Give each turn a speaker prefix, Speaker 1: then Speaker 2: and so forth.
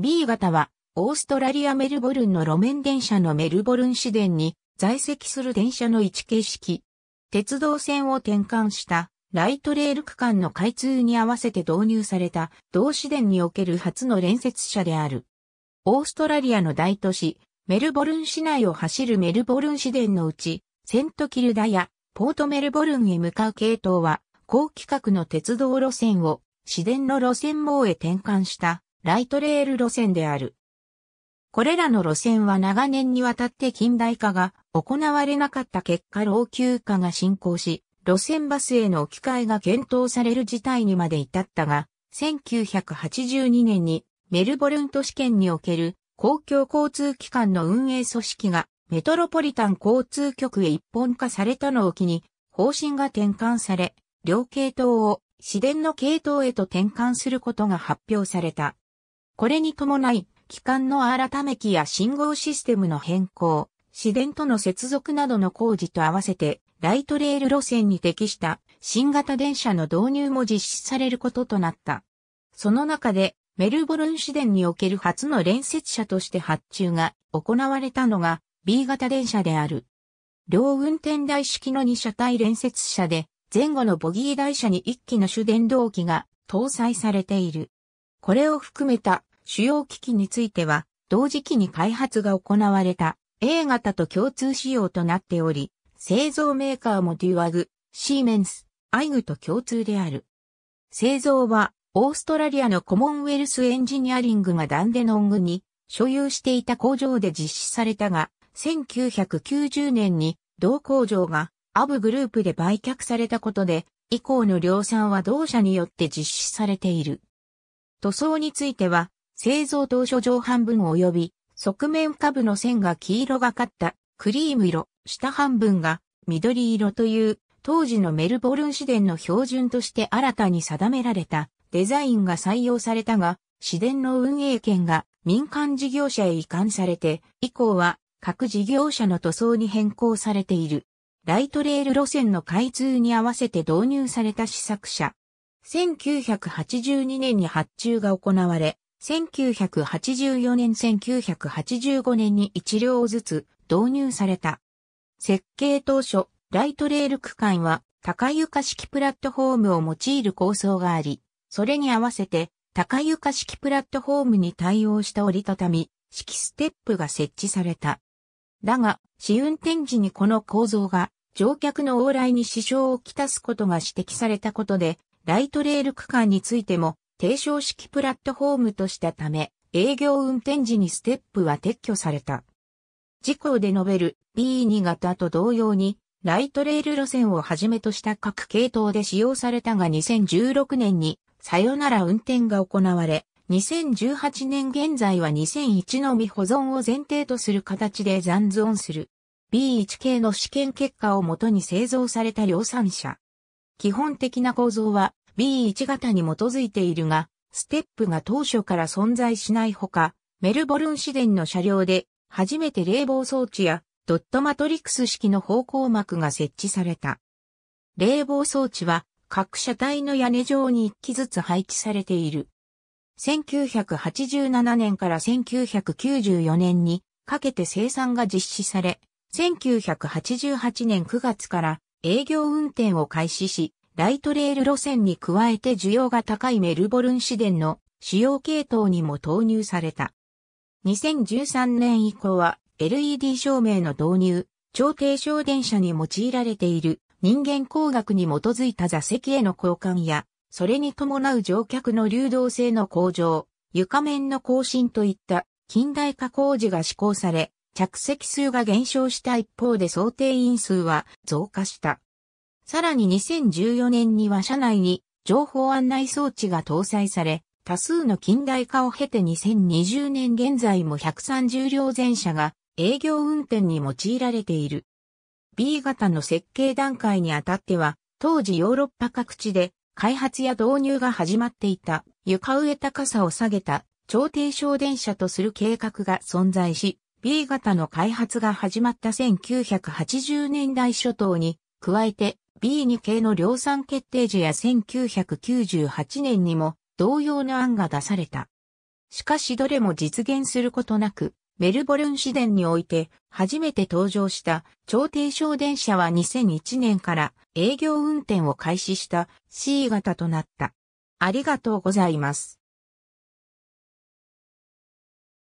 Speaker 1: B 型は、オーストラリアメルボルンの路面電車のメルボルン市電に在籍する電車の一形式。鉄道線を転換したライトレール区間の開通に合わせて導入された同市電における初の連接車である。オーストラリアの大都市、メルボルン市内を走るメルボルン市電のうち、セントキルダやポートメルボルンへ向かう系統は、高規格の鉄道路線を市電の路線網へ転換したライトレール路線である。これらの路線は長年にわたって近代化が行われなかった結果老朽化が進行し、路線バスへの置き換えが検討される事態にまで至ったが、1982年にメルボルン都市圏における公共交通機関の運営組織がメトロポリタン交通局へ一本化されたのを機に方針が転換され、両系統を市電の系統へと転換することが発表された。これに伴い、機関の改め機や信号システムの変更、市電との接続などの工事と合わせて、ライトレール路線に適した新型電車の導入も実施されることとなった。その中で、メルボルン市電における初の連接車として発注が行われたのが B 型電車である。両運転台式の2車体連接車で、前後のボギー台車に1機の主電動機が搭載されている。これを含めた主要機器については、同時期に開発が行われた A 型と共通仕様となっており、製造メーカーもデュアグ、シーメンス、アイグと共通である。製造は、オーストラリアのコモンウェルスエンジニアリングがダンデノングに所有していた工場で実施されたが、1990年に同工場がアブグループで売却されたことで、以降の量産は同社によって実施されている。塗装については、製造当初上半分及び、側面下部の線が黄色がかったクリーム色、下半分が緑色という当時のメルボルン市電の標準として新たに定められたデザインが採用されたが、市電の運営権が民間事業者へ移管されて、以降は各事業者の塗装に変更されている。ライトレール路線の開通に合わせて導入された試作車。1982年に発注が行われ、1984年1985年に1両ずつ導入された。設計当初、ライトレール区間は高床式プラットフォームを用いる構想があり、それに合わせて高床式プラットフォームに対応した折りたたみ、式ステップが設置された。だが、試運転時にこの構造が乗客の往来に支障をきたすことが指摘されたことで、ライトレール区間についても低床式プラットフォームとしたため、営業運転時にステップは撤去された。事故で述べる B2 型と同様に、ライトレール路線をはじめとした各系統で使用されたが2016年にさよなら運転が行われ、2018年現在は2001のみ保存を前提とする形で残存する。B1 系の試験結果をもとに製造された量産車。基本的な構造は B1 型に基づいているが、ステップが当初から存在しないほか、メルボルン市電の車両で、初めて冷房装置やドットマトリクス式の方向膜が設置された。冷房装置は各車体の屋根上に1機ずつ配置されている。1987年から1994年にかけて生産が実施され、1988年9月から営業運転を開始し、ライトレール路線に加えて需要が高いメルボルン市電の使用系統にも投入された。2013年以降は LED 照明の導入、超低省電車に用いられている人間工学に基づいた座席への交換や、それに伴う乗客の流動性の向上、床面の更新といった近代化工事が施行され、着席数が減少した一方で想定員数は増加した。さらに2014年には車内に情報案内装置が搭載され、多数の近代化を経て2020年現在も130両全車が営業運転に用いられている。B 型の設計段階にあたっては、当時ヨーロッパ各地で開発や導入が始まっていた床上高さを下げた超低床電車とする計画が存在し、B 型の開発が始まった1980年代初頭に加えて B2 系の量産決定時や1998年にも同様の案が出された。しかしどれも実現することなく、メルボルン市電において初めて登場した超低床電車は2001年から営業運転を開始した C 型となった。ありがとうございます。